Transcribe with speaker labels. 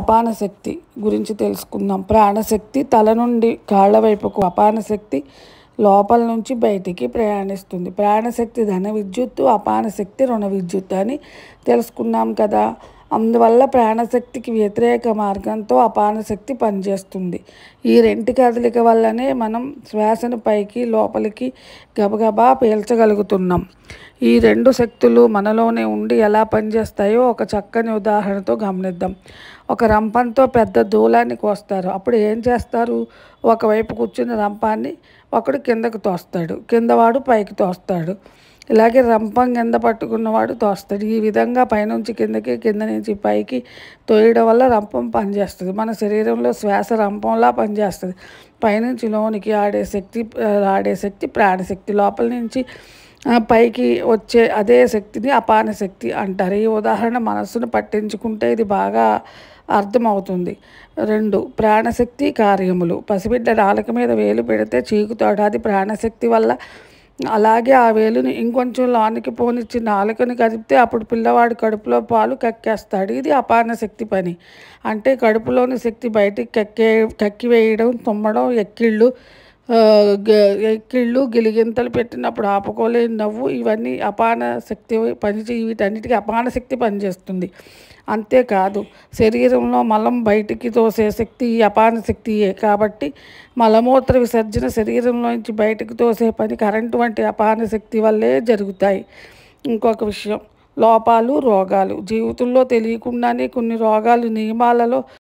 Speaker 1: అపాన శక్తి గురించి తెలుసుకుందాం ప్రాణశక్తి తల నుండి కాళ్ళ వైపుకు అపాన శక్తి లోపల నుంచి బయటికి ప్రయాణిస్తుంది ప్రాణశక్తి ధన విద్యుత్తు అపాన శక్తి రుణ విద్యుత్ అని తెలుసుకున్నాం కదా అందువల్ల ప్రాణశక్తికి వ్యతిరేక మార్గంతో అపానశక్తి పనిచేస్తుంది ఈ రెంటి కదలిక వల్లనే మనం శ్వాసను పైకి లోపలికి గబగబా పీల్చగలుగుతున్నాం ఈ రెండు శక్తులు మనలోనే ఉండి ఎలా పనిచేస్తాయో ఒక చక్కని ఉదాహరణతో గమనిద్దాం ఒక రంపంతో పెద్ద దూలాన్ని కోస్తారు అప్పుడు ఏం చేస్తారు ఒకవైపు కూర్చున్న రంపాన్ని ఒకడు కిందకు తోస్తాడు కిందవాడు పైకి తోస్తాడు ఇలాగే రంపం కింద పట్టుకున్నవాడు తోస్తాడు ఈ విధంగా పైనుంచి కిందకి కింద నుంచి పైకి తోయడం వల్ల రంపం పనిచేస్తుంది మన శరీరంలో శ్వాస రంపంలా పనిచేస్తుంది పైనుంచి లోనికి ఆడే శక్తి ఆడే శక్తి ప్రాణశక్తి లోపల నుంచి పైకి వచ్చే అదే శక్తిని అపాన శక్తి అంటారు ఈ ఉదాహరణ మనస్సును పట్టించుకుంటే ఇది బాగా అర్థమవుతుంది రెండు ప్రాణశక్తి కార్యములు పసిబిడ్డ నాలుక మీద వేలు పెడితే చీకుతాడు అది ప్రాణశక్తి వల్ల అలాగే ఆ వేలుని ఇంకొంచెం లోనికి పోనిచ్చి నాలుకని కదిపితే అప్పుడు పిల్లవాడు కడుపులో పాలు కక్కేస్తాడు ఇది అపాన శక్తి పని అంటే కడుపులోని శక్తి బయటికి కక్కే కక్కివేయడం తుమ్మడం ఎక్కిళ్ళు కిళ్ళు గిలిగింతలు పెట్టినప్పుడు ఆపుకోలేని నవ్వు ఇవన్నీ అపాన శక్తి పనిచే వీటన్నిటికీ అపాన శక్తి పనిచేస్తుంది అంతేకాదు శరీరంలో మలం బయటికి తోసే శక్తి ఈ అపాన శక్తియే కాబట్టి మలమూత్ర విసర్జన శరీరంలోంచి బయటికి తోసే పని కరెంటు వంటి అపాన శక్తి వల్లే జరుగుతాయి ఇంకొక విషయం లోపాలు రోగాలు జీవితంలో తెలియకుండానే కొన్ని రోగాలు నియమాలలో